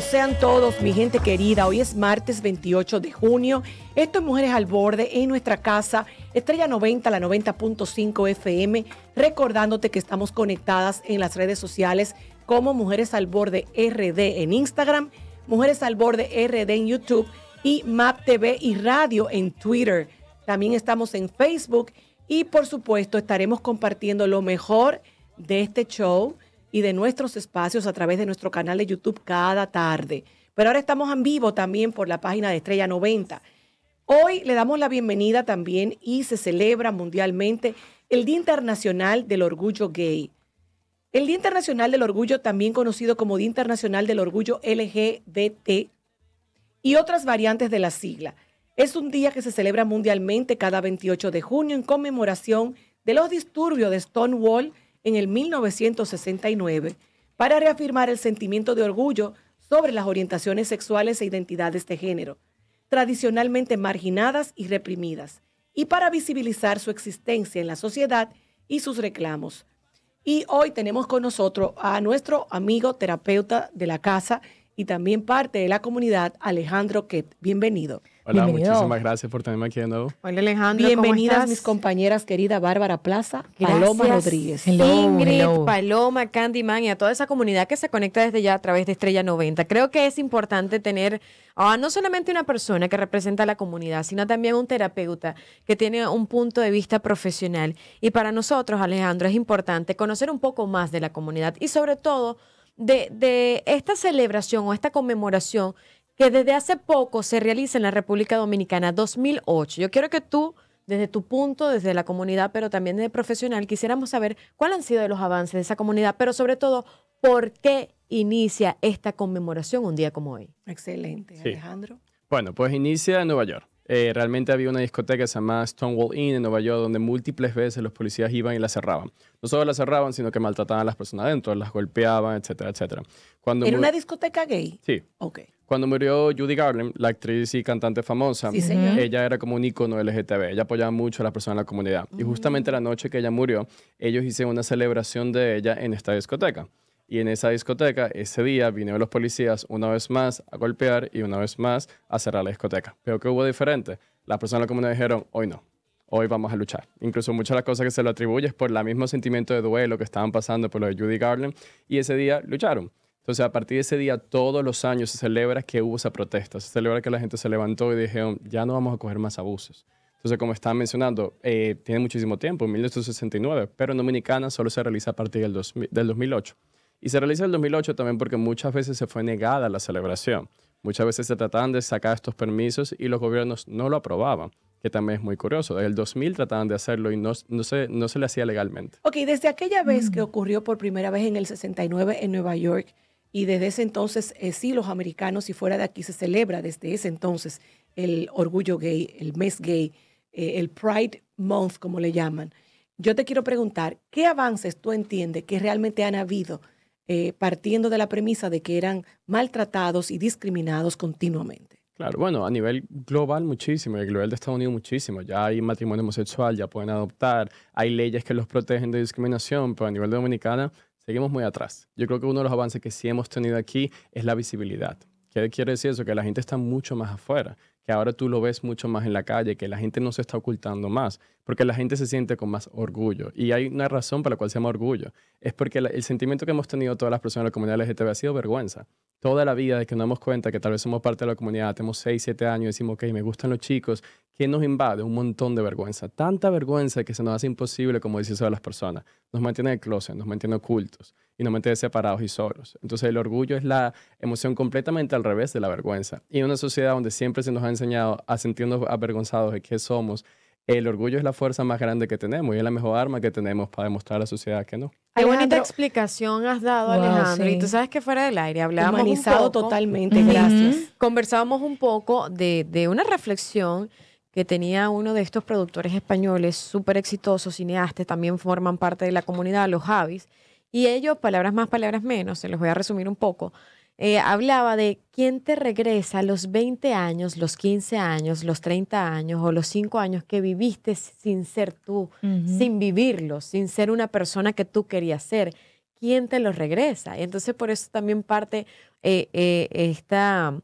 sean todos, mi gente querida. Hoy es martes 28 de junio. Esto es Mujeres al Borde en nuestra casa, Estrella 90, la 90.5 FM. Recordándote que estamos conectadas en las redes sociales como Mujeres al Borde RD en Instagram, Mujeres al Borde RD en YouTube y MAP TV y Radio en Twitter. También estamos en Facebook y, por supuesto, estaremos compartiendo lo mejor de este show y de nuestros espacios a través de nuestro canal de YouTube cada tarde. Pero ahora estamos en vivo también por la página de Estrella 90. Hoy le damos la bienvenida también y se celebra mundialmente el Día Internacional del Orgullo Gay. El Día Internacional del Orgullo, también conocido como Día Internacional del Orgullo LGBT y otras variantes de la sigla. Es un día que se celebra mundialmente cada 28 de junio en conmemoración de los disturbios de Stonewall en el 1969 para reafirmar el sentimiento de orgullo sobre las orientaciones sexuales e identidades de género, tradicionalmente marginadas y reprimidas, y para visibilizar su existencia en la sociedad y sus reclamos. Y hoy tenemos con nosotros a nuestro amigo terapeuta de la casa y también parte de la comunidad, Alejandro Kett. Bienvenido. Hola, muchísimas gracias por tenerme aquí de nuevo. Hola Alejandro. Bienvenidas ¿cómo mis compañeras querida Bárbara Plaza, Paloma Rodríguez. Ingrid, Paloma, Candyman y a toda esa comunidad que se conecta desde ya a través de Estrella 90. Creo que es importante tener ah, no solamente una persona que representa a la comunidad, sino también un terapeuta que tiene un punto de vista profesional. Y para nosotros, Alejandro, es importante conocer un poco más de la comunidad y sobre todo de esta celebración o esta conmemoración que desde hace poco se realiza en la República Dominicana, 2008. Yo quiero que tú, desde tu punto, desde la comunidad, pero también desde profesional, quisiéramos saber cuáles han sido los avances de esa comunidad, pero sobre todo, ¿por qué inicia esta conmemoración un día como hoy? Excelente, Alejandro. Bueno, pues inicia en Nueva York. Eh, realmente había una discoteca que se Stonewall Inn en Nueva York, donde múltiples veces los policías iban y la cerraban. No solo la cerraban, sino que maltrataban a las personas adentro, las golpeaban, etcétera, etcétera. Cuando en una discoteca gay? Sí. Ok. Cuando murió Judy Garland, la actriz y cantante famosa, ella era como un icono LGTB. Ella apoyaba mucho a las personas en la comunidad. Y mm. justamente la noche que ella murió, ellos hicieron una celebración de ella en esta discoteca. Y en esa discoteca, ese día, vinieron los policías una vez más a golpear y una vez más a cerrar la discoteca. Pero ¿qué hubo diferente? Las personas de la comunidad dijeron, hoy no, hoy vamos a luchar. Incluso muchas de las cosas que se lo atribuyen es por el mismo sentimiento de duelo que estaban pasando por lo de Judy Garland y ese día lucharon. Entonces, a partir de ese día, todos los años se celebra que hubo esa protesta, se celebra que la gente se levantó y dijeron, ya no vamos a coger más abusos. Entonces, como estaba mencionando, eh, tiene muchísimo tiempo, 1969, pero en Dominicana solo se realiza a partir del, del 2008. Y se realiza en el 2008 también porque muchas veces se fue negada la celebración. Muchas veces se trataban de sacar estos permisos y los gobiernos no lo aprobaban, que también es muy curioso. Desde el 2000 trataban de hacerlo y no, no, se, no se le hacía legalmente. Ok, desde aquella vez que ocurrió por primera vez en el 69 en Nueva York, y desde ese entonces eh, sí los americanos y fuera de aquí se celebra desde ese entonces el orgullo gay, el mes gay, eh, el Pride Month como le llaman. Yo te quiero preguntar, ¿qué avances tú entiendes que realmente han habido? Eh, partiendo de la premisa de que eran maltratados y discriminados continuamente. Claro, bueno, a nivel global muchísimo, a nivel de Estados Unidos muchísimo. Ya hay matrimonio homosexual, ya pueden adoptar, hay leyes que los protegen de discriminación, pero a nivel dominicano dominicana seguimos muy atrás. Yo creo que uno de los avances que sí hemos tenido aquí es la visibilidad. ¿Qué quiere decir eso? Que la gente está mucho más afuera que ahora tú lo ves mucho más en la calle, que la gente no se está ocultando más, porque la gente se siente con más orgullo. Y hay una razón para la cual se llama orgullo. Es porque el sentimiento que hemos tenido todas las personas de la comunidad LGTB ha sido vergüenza. Toda la vida, de que nos damos cuenta que tal vez somos parte de la comunidad, tenemos 6, 7 años, decimos, ok, me gustan los chicos, que nos invade un montón de vergüenza. Tanta vergüenza que se nos hace imposible, como dice eso las personas. Nos mantiene en el closet, nos mantiene ocultos y separados y solos. Entonces el orgullo es la emoción completamente al revés de la vergüenza. Y en una sociedad donde siempre se nos ha enseñado a sentirnos avergonzados de qué somos, el orgullo es la fuerza más grande que tenemos y es la mejor arma que tenemos para demostrar a la sociedad que no. Qué bonita explicación has dado, Alejandro. Y tú sabes que fuera del aire hablábamos. totalmente, gracias. Conversábamos un poco de, de una reflexión que tenía uno de estos productores españoles súper exitosos, cineastas, también forman parte de la comunidad, los Javis, y ello, palabras más, palabras menos, se los voy a resumir un poco. Eh, hablaba de quién te regresa los 20 años, los 15 años, los 30 años o los 5 años que viviste sin ser tú, sin vivirlo, sin ser una persona que tú querías ser. ¿Quién te los regresa? y Entonces por eso también parte eh, eh, esta,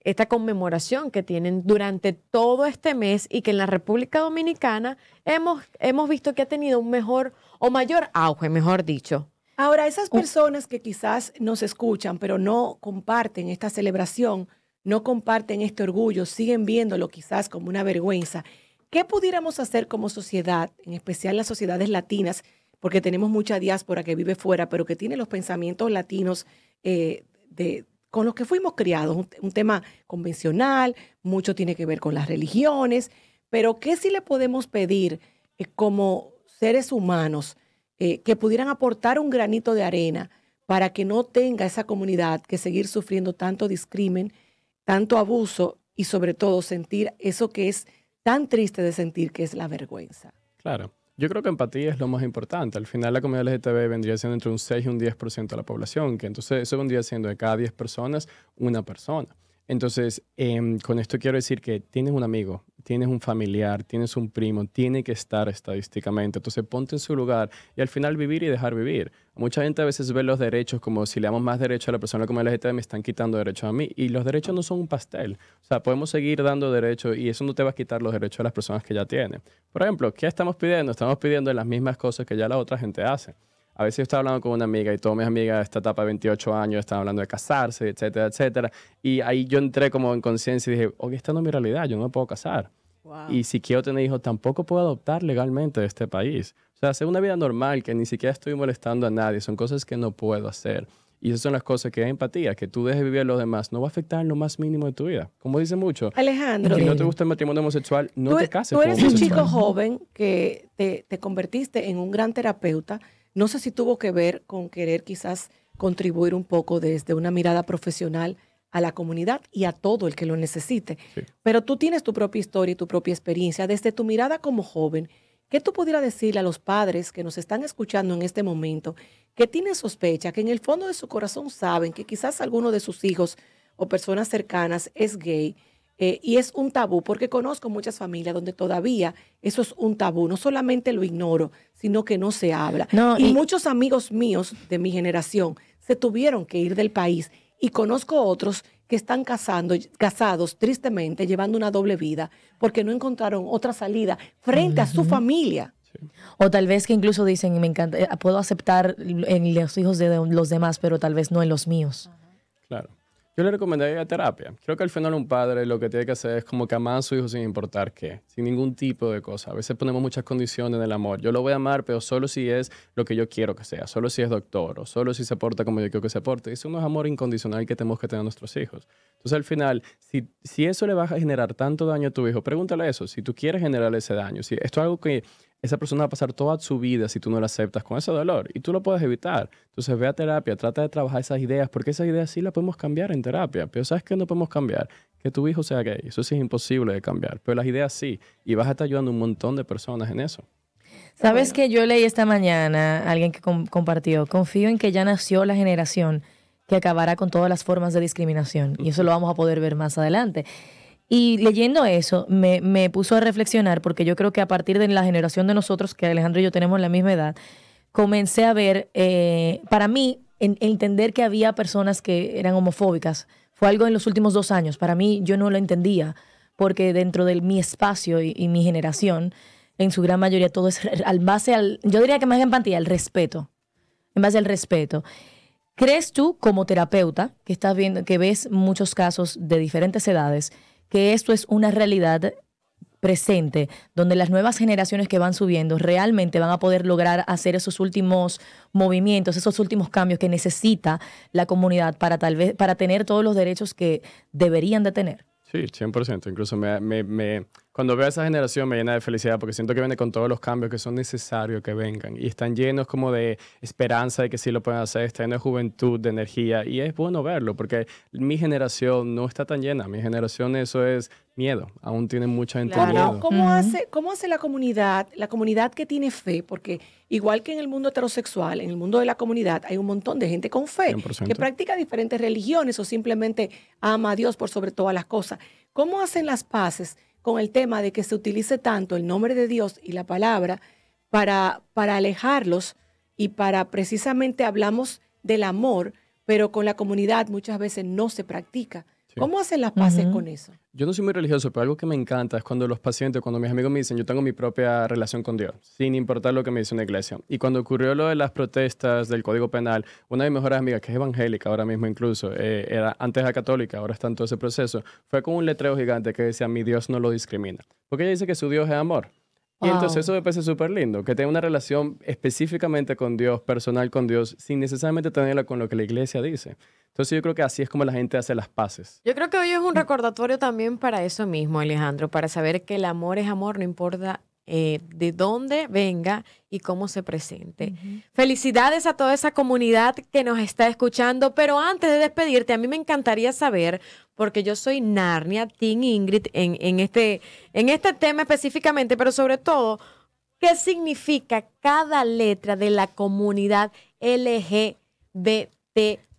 esta conmemoración que tienen durante todo este mes y que en la República Dominicana hemos, hemos visto que ha tenido un mejor o mayor auge, mejor dicho, Ahora, esas personas que quizás nos escuchan, pero no comparten esta celebración, no comparten este orgullo, siguen viéndolo quizás como una vergüenza, ¿qué pudiéramos hacer como sociedad, en especial las sociedades latinas, porque tenemos mucha diáspora que vive fuera, pero que tiene los pensamientos latinos eh, de, con los que fuimos criados, un, tema convencional, mucho tiene que ver con las religiones, pero ¿qué sí le podemos pedir eh, como seres humanos? Eh, que pudieran aportar un granito de arena para que no tenga esa comunidad que seguir sufriendo tanto discrimen, tanto abuso y sobre todo sentir eso que es tan triste de sentir, que es la vergüenza. Claro. Yo creo que empatía es lo más importante. Al final la comunidad LGTB vendría siendo entre un 6 y un 10% de la población, que entonces eso vendría siendo de cada 10 personas una persona. Entonces, em, con esto quiero decir que tienes un amigo, tienes un familiar, tienes un primo, tiene que estar estadísticamente. Entonces ponte en su lugar y al final vivir y dejar vivir. Mucha gente a veces ve los derechos como si le damos más derecho a la persona como LGTB, me están quitando derechos a mí. Y los derechos no son un pastel. O sea, podemos seguir dando derechos y eso no te va a quitar los derechos a las personas que ya tienen. Por ejemplo, ¿qué estamos pidiendo? Estamos pidiendo las mismas cosas que ya la otra gente hace. A veces yo estaba hablando con una amiga y todas mis amigas de esta etapa de 28 años estaban hablando de casarse, etcétera, etcétera. Y ahí yo entré como en conciencia y dije, oye, esta no es mi realidad, yo no me puedo casar. Y si quiero tener hijos, tampoco puedo adoptar legalmente de este país. O sea, hacer una vida normal que ni siquiera estoy molestando a nadie, son cosas que no puedo hacer. Y esas son las cosas que es empatía, que tú dejes vivir a los demás, no va a afectar lo más mínimo de tu vida. Como dice mucho. Alejandro. Si no te gusta el matrimonio homosexual, no te e- cases. Tú eres un chico joven que te, te, convertiste en un gran terapeuta no sé si tuvo que ver con querer quizás contribuir un poco desde una mirada profesional a la comunidad y a todo el que lo necesite. Pero tú tienes tu propia historia y tu propia experiencia. Desde tu mirada como joven, ¿qué tú pudieras decirle a los padres que nos están escuchando en este momento, que tienen sospecha, que en el fondo de su corazón saben que quizás alguno de sus hijos o personas cercanas es gay? Eh, y es un tabú, porque conozco muchas familias donde todavía eso es un tabú. No solamente lo ignoro, sino que no se habla. y, muchos amigos míos de mi generación se tuvieron que ir del país y conozco otros que están casando, casados tristemente, llevando una doble vida, porque no encontraron otra salida frente a su familia. O tal vez que incluso dicen, me encanta, eh, puedo aceptar en los hijos de los demás, pero tal vez no en los míos. Claro. Yo le recomendaría terapia. Creo que al final un padre lo que tiene que hacer es como que amar a su hijo sin importar qué, sin ningún tipo de cosa. A veces ponemos muchas condiciones en el amor. Yo lo voy a amar, pero solo si es lo que yo quiero que sea, solo si es doctor, o solo si se porta como yo quiero que se porte. Eso no es amor incondicional que tenemos que tener a nuestros hijos. Entonces al final, si, si eso le va a generar tanto daño a tu hijo, pregúntale eso, si tú quieres generar ese daño, si esto es algo que esa persona va a pasar toda su vida si tú no la aceptas con ese dolor y tú lo puedes evitar. Entonces ve a terapia, trata de trabajar esas ideas, porque esas ideas sí las podemos cambiar en terapia, pero ¿sabes qué no podemos cambiar? Que tu hijo sea gay, eso sí es imposible de cambiar, pero las ideas sí, y vas a estar ayudando a un montón de personas en eso. Sabes qué? que yo leí esta mañana, alguien que compartió, confío en que ya nació la generación que acabará con todas las formas de discriminación, y eso lo vamos a poder ver más adelante. Y leyendo eso, me, puso a reflexionar, porque yo creo que a partir de la generación de nosotros, que Alejandro y yo tenemos la misma edad, comencé a ver, eh, para mí, entender que había personas que eran homofóbicas. Fue algo en los últimos dos años. Para mí, yo no lo entendía, porque dentro de mi espacio y, mi generación, en su gran mayoría, todo es al base al, yo diría que más en pantalla, el respeto. En base al respeto. ¿Crees tú, como terapeuta, que estás viendo, que ves muchos casos de diferentes edades, que esto es una realidad presente, donde las nuevas generaciones que van subiendo realmente van a poder lograr hacer esos últimos movimientos, esos últimos cambios que necesita la comunidad para tal vez para tener todos los derechos que deberían de tener. Sí, 100%. Incluso me cuando veo a esa generación me llena de felicidad porque siento que viene con todos los cambios que son necesarios que vengan y están llenos como de esperanza de que sí lo pueden hacer, están llenos de juventud, de energía y es bueno verlo porque mi generación no está tan llena, mi generación eso es miedo, aún tienen mucha gente miedo. ¿Cómo, hace, ¿Cómo hace la comunidad, la comunidad que tiene fe? Porque igual que en el mundo heterosexual, en el mundo de la comunidad hay un montón de gente con fe que practica diferentes religiones o simplemente ama a Dios por sobre todas las cosas. ¿Cómo hacen las paces? con el tema de que se utilice tanto el nombre de Dios y la palabra para, para alejarlos y para precisamente hablamos del amor, pero con la comunidad muchas veces no se practica. ¿Cómo hacen las paces con eso? Yo no soy muy religioso, pero algo que me encanta es cuando los pacientes, cuando mis amigos me dicen, yo tengo mi propia relación con Dios, sin importar lo que me dice una iglesia. Y cuando ocurrió lo de las protestas del Código Penal, una de mis mejores amigas, que es evangélica ahora mismo incluso, eh, era antes católica, ahora está en todo ese proceso, fue con un letrero gigante que decía, mi Dios no lo discrimina. Porque ella dice que su Dios es amor. Y entonces eso me parece súper lindo, que tenga una relación específicamente con Dios, personal con Dios, sin necesariamente tenerla con lo que la iglesia dice. Entonces yo creo que así es como la gente hace las paces. Yo creo que hoy es un mm. recordatorio también para eso mismo, Alejandro, para saber que el amor es amor, no importa eh, de dónde venga y cómo se presente. Felicidades a toda esa comunidad que nos está escuchando, pero antes de despedirte, a mí me encantaría saber, porque yo soy Narnia, Teen Ingrid, en, este, en este tema específicamente, pero sobre todo, ¿qué significa cada letra de la comunidad LGBT?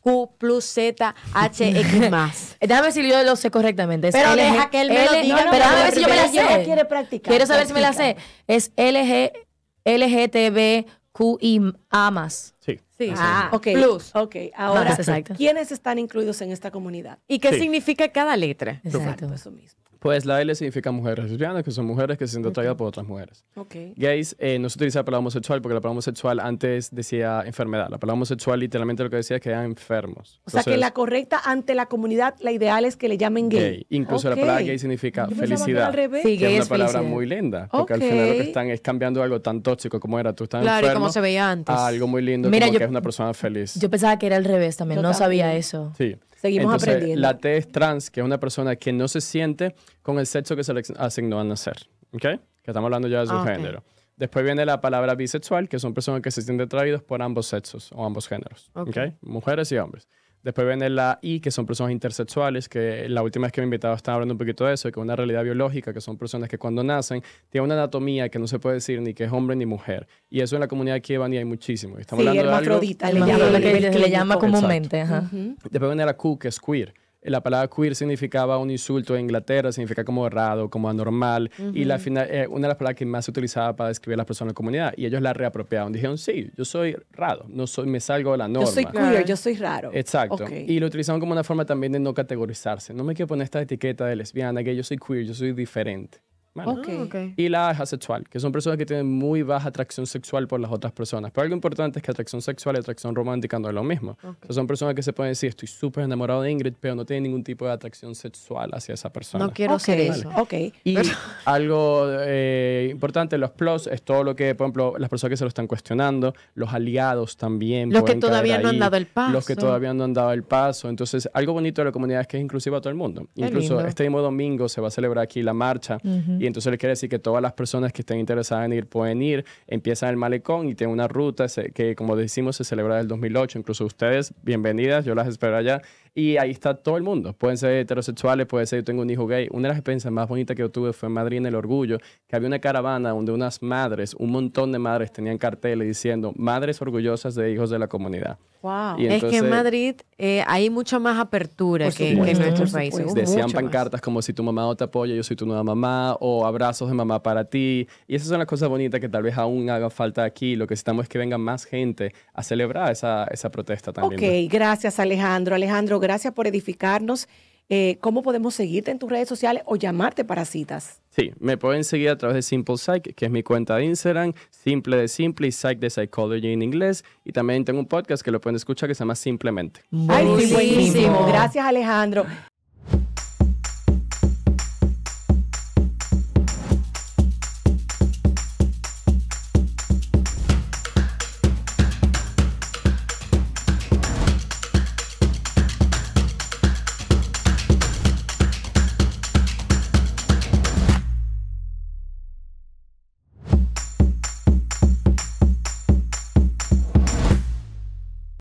Q plus Z H X más. Déjame ver si yo lo sé correctamente. pero deja que él me lo diga. pero déjame ver si yo me la sé. Quiere practicar. Quiero saber si me la sé. Es LG, A, más. Sí. Sí. Ah, okay. Plus. Ok, ahora, ¿quiénes están incluidos en esta comunidad? ¿Y qué significa cada letra? Exacto. Eso mismo. Pues la L significa mujeres lesbianas, que son mujeres que se sienten atraídas por otras mujeres. Okay. Gays eh, no se utiliza la palabra homosexual porque la palabra homosexual antes decía enfermedad. La palabra homosexual literalmente lo que decía es que eran enfermos. O sea que la correcta ante la comunidad, la ideal es que le llamen gay. Incluso la palabra gay significa felicidad. Que sí, gay es, una palabra muy linda. Porque al final que están es cambiando algo tan tóxico como era tú estás claro, como se veía antes. algo muy lindo Mira, yo, es una persona feliz. Yo pensaba que era al revés también, no sabía eso. Sí. Seguimos Entonces, aprendiendo. La T es trans, que es una persona que no se siente con el sexo que se le asignó al nacer. ¿Ok? Que estamos hablando ya de su ah, género. Después viene la palabra bisexual, que son personas que se sienten atraídos por ambos sexos o ambos géneros. ok Mujeres y hombres. Después viene la I, que son personas intersexuales, que la última vez que me invitaba estaba hablando un poquito de eso, que es una realidad biológica, que son personas que cuando nacen tienen una anatomía que no se puede decir ni que es hombre ni mujer. Y eso en la comunidad y hay muchísimo. Estamos sí, hablando de que, le llama comúnmente. Después viene la Q, que es queer eh, la palabra queer significaba un insulto en Inglaterra, significa como errado, como anormal, y eh, una de las palabras que más se utilizaba para describir a las personas en la comunidad, y ellos la reapropiaron. Dijeron, sí, yo soy raro, no soy, me salgo de la norma. Yo soy queer, yo soy raro. Exacto. Y lo utilizaron como una forma también de no categorizarse. No me quiero poner esta etiqueta de lesbiana, que yo soy queer, yo soy diferente. Ah, y la asexual, que son personas que tienen muy baja atracción sexual por las otras personas. Pero algo importante es que atracción sexual y atracción romántica no es lo mismo. son personas que se pueden decir, estoy súper enamorado de Ingrid, pero no tienen ningún tipo de atracción sexual hacia esa persona. No quiero ser eso. ok Y algo eh, importante, los plus, es todo lo que, por ejemplo, las personas que se lo están cuestionando, los aliados también. Los que todavía no han dado el paso. Los que todavía no han dado el paso. Entonces, algo bonito de la comunidad es que es inclusiva a todo el mundo. Incluso este mismo domingo se va a celebrar aquí la marcha entonces le quiere decir que todas las personas que estén interesadas en ir pueden ir, empiezan el malecón y tiene una ruta que como decimos se celebra el 2008, incluso ustedes, bienvenidas, yo las espero allá, y ahí está todo el mundo. Pueden ser heterosexuales, puede ser yo tengo un hijo gay. Una de las experiencias más bonitas que yo tuve fue en Madrid en el Orgullo, que había una caravana donde unas madres, un montón de madres tenían carteles diciendo madres orgullosas de hijos de la comunidad. Wow. es que en Madrid eh, hay mucha más apertura que, en nuestros países. Decían pancartas como si tu mamá no te apoya, yo soy tu nueva mamá, o abrazos de mamá para ti. Y esas son las cosas bonitas que tal vez aún haga falta aquí. Lo que necesitamos es que venga más gente a celebrar esa, esa protesta también. Ok, gracias Alejandro. Alejandro, gracias por edificarnos. Eh, ¿Cómo podemos seguirte en tus redes sociales o llamarte para citas? Sí, me pueden seguir a través de Simple Psych, que es mi cuenta de Instagram, Simple de Simple y Psych de Psychology en inglés. Y también tengo un podcast que lo pueden escuchar que se llama Simplemente. ¡Ay, buenísimo! Gracias, Alejandro.